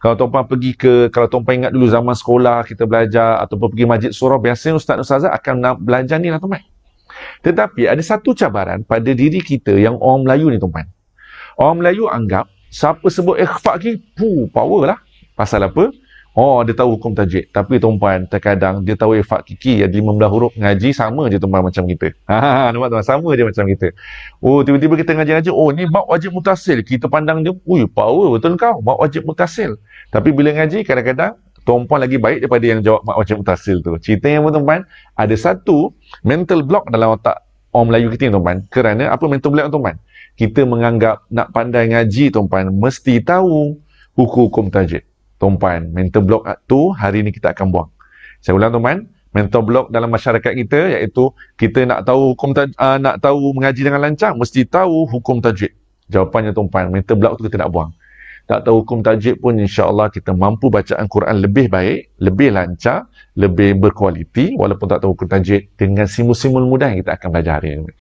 kalau tuan-puan pergi ke kalau tuan-puan ingat dulu zaman sekolah kita belajar atau pergi majlis surau biasanya ustaz dan ustazah akan belajar ni lah tuan-puan tetapi ada satu cabaran pada diri kita yang orang Melayu ni tuan-puan orang Melayu anggap siapa sebut ikhfa ni pu, power lah pasal apa Oh, dia tahu hukum tajwid. Tapi tuan-puan, terkadang dia tahu efak kiki yang lima huruf ngaji sama je tuan-puan macam kita. Ha, ha, ha nampak tuan Sama je macam kita. Oh, tiba-tiba kita ngaji-ngaji. Oh, ni bab wajib mutasil. Kita pandang dia, ui, power betul kau. Bab wajib mutasil. Tapi bila ngaji, kadang-kadang tuan-puan lagi baik daripada yang jawab bab wajib mutasil tu. Cerita yang pun tuan-puan, ada satu mental block dalam otak orang Melayu kita ni tuan-puan. Kerana apa mental block tuan-puan? Kita menganggap nak pandai ngaji tuan-puan, mesti tahu hukum-hukum tajwid tuan-puan. Mental block tu hari ni kita akan buang. Saya ulang tuan-puan, mental block dalam masyarakat kita iaitu kita nak tahu hukum taj- uh, nak tahu mengaji dengan lancar mesti tahu hukum tajwid. Jawapannya tuan-puan, mental block tu kita nak buang. Tak tahu hukum tajwid pun insya-Allah kita mampu bacaan Quran lebih baik, lebih lancar, lebih berkualiti walaupun tak tahu hukum tajwid dengan simul-simul mudah yang kita akan belajar hari ini.